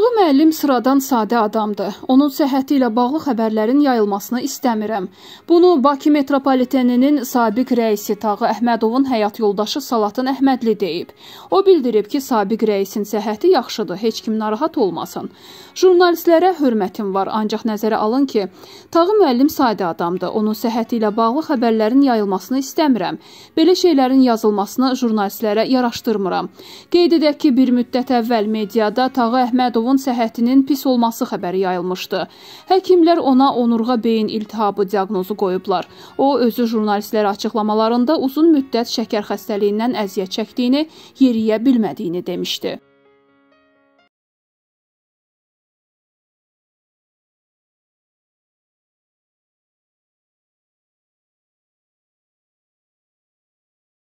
Səlalı müəllim sıradan sadə adamdır. Onun səhhəti ilə bağlı xəbərlərin yayılmasını istəmirəm. Bunu Bakı metropoliteninin sabiq rəisi Tağı Əhmədovun həyat yoldaşı Salatın Əhmədli deyib. O bildirib ki, sabiq rəisin səhhəti yaxşıdır, heç kim narahat olmasın. Jurnalistlərə hörmətim var, ancaq nəzərə alın ki, Tağı müəllim sadə adamdır. Onun səhhəti ilə bağlı xəbərlərin yayılmasını istəmirəm. Belə şeylərin yazılmasını jurnalistlərə yaraşdırmıram. Qeyd edək ki, bir müddət əvvəl mediada Tağı Əhmədovun Rəhmətovun səhhətinin pis olması xəbəri yayılmışdı. Həkimlər ona onurğa beyin iltihabı diaqnozu qoyublar. O özü jurnalistlərə açıqlamalarında uzun müddət şəkər xəstəliyindən əziyyət çəkdiyini, yeriyə bilmədiyini demişdi.